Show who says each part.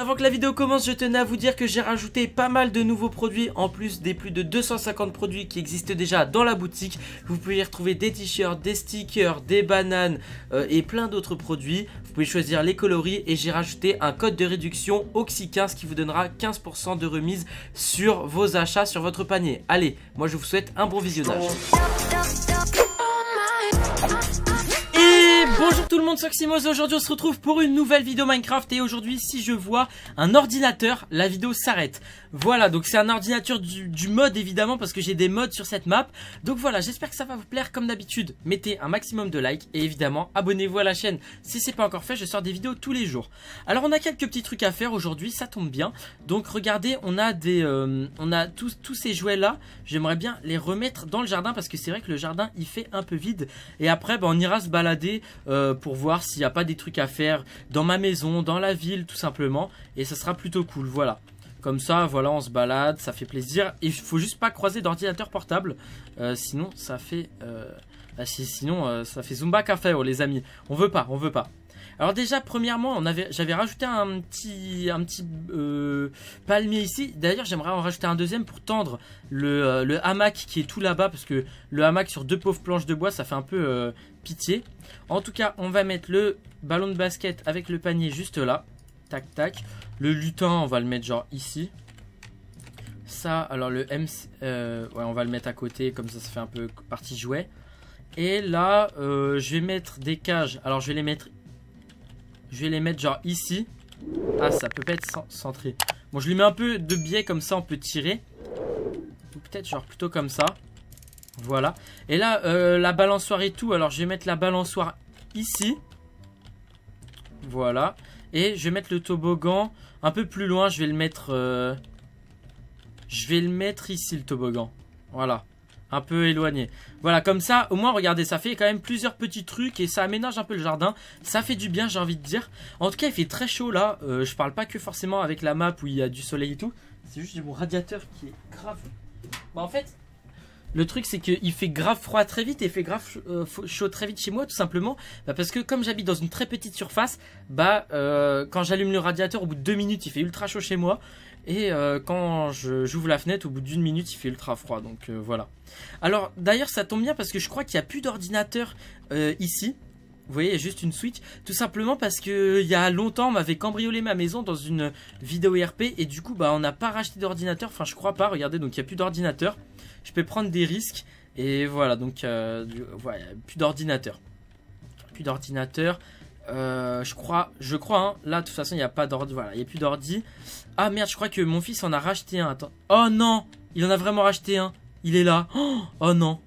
Speaker 1: Avant que la vidéo commence, je tenais à vous dire que j'ai rajouté pas mal de nouveaux produits en plus des plus de 250 produits qui existent déjà dans la boutique. Vous pouvez y retrouver des t-shirts, des stickers, des bananes euh, et plein d'autres produits. Vous pouvez choisir les coloris et j'ai rajouté un code de réduction OXY15 qui vous donnera 15% de remise sur vos achats sur votre panier. Allez, moi je vous souhaite un bon visionnage. monde, Aujourd'hui, on se retrouve pour une nouvelle vidéo Minecraft. Et aujourd'hui, si je vois un ordinateur, la vidéo s'arrête. Voilà, donc c'est un ordinateur du, mod mode, évidemment, parce que j'ai des mods sur cette map. Donc voilà, j'espère que ça va vous plaire. Comme d'habitude, mettez un maximum de likes. Et évidemment, abonnez-vous à la chaîne si c'est pas encore fait. Je sors des vidéos tous les jours. Alors, on a quelques petits trucs à faire aujourd'hui. Ça tombe bien. Donc, regardez, on a des, euh, on a tous, tous ces jouets-là. J'aimerais bien les remettre dans le jardin parce que c'est vrai que le jardin, il fait un peu vide. Et après, bah, on ira se balader euh, pour pour voir s'il n'y a pas des trucs à faire dans ma maison, dans la ville tout simplement. Et ça sera plutôt cool, voilà. Comme ça, voilà, on se balade, ça fait plaisir. Il faut juste pas croiser d'ordinateur portable, euh, sinon ça fait... Euh, ah, sinon, euh, ça fait Zumba oh les amis. On veut pas, on veut pas. Alors déjà, premièrement, j'avais rajouté un petit, un petit euh, palmier ici. D'ailleurs, j'aimerais en rajouter un deuxième pour tendre euh, le, hamac qui est tout là-bas. Parce que le hamac sur deux pauvres planches de bois, ça fait un peu pitié. En tout cas, on va mettre le ballon de basket avec le panier juste là. Tac, tac. Le lutin, on va le mettre genre ici. Ça, alors le m ouais, on va le mettre à côté, comme ça, ça fait un peu partie jouet. Et là, euh, je vais mettre des cages. Alors, je vais les mettre... Je vais les mettre genre ici. Ah, ça peut pas être centré. Bon, je lui mets un peu de biais comme ça, on peut tirer. Ou peut-être genre plutôt comme ça. Voilà. Et là, euh, la balançoire et tout. Alors, je vais mettre la balançoire ici. Voilà. Et je vais mettre le toboggan un peu plus loin. Je vais le mettre... Euh, je vais le mettre ici, le toboggan. Voilà un peu éloigné. Voilà, comme ça, au moins, regardez, ça fait quand même plusieurs petits trucs et ça aménage un peu le jardin. Ça fait du bien, j'ai envie de dire. En tout cas, il fait très chaud là. Euh, je parle pas que forcément avec la map où il y a du soleil et tout. C'est juste mon radiateur qui est grave. Bah, en fait, le truc, c'est qu'il fait grave froid très vite et il fait grave euh, chaud très vite chez moi, tout simplement, bah, parce que comme j'habite dans une très petite surface, bah euh, quand j'allume le radiateur, au bout de deux minutes, il fait ultra chaud chez moi, et euh, quand j'ouvre la fenêtre, au bout d'une minute, il fait ultra froid, donc euh, voilà. Alors d'ailleurs, ça tombe bien parce que je crois qu'il n'y a plus d'ordinateur ici, vous voyez, juste une Switch. Tout simplement parce que il y a longtemps, on m'avait cambriolé ma maison dans une vidéo RP. Et du coup, bah, on n'a pas racheté d'ordinateur. Enfin, je crois pas. Regardez, donc il n'y a plus d'ordinateur. Je peux prendre des risques. Et voilà, donc, voilà, euh, plus d'ordinateur. Plus d'ordinateur. Euh, je crois, je crois, hein. là de toute façon il n'y a pas d'ordi, voilà, il n'y a plus d'ordi. Ah merde, je crois que mon fils en a racheté un, Oh non, il en a vraiment racheté un, il est là. oh, oh non,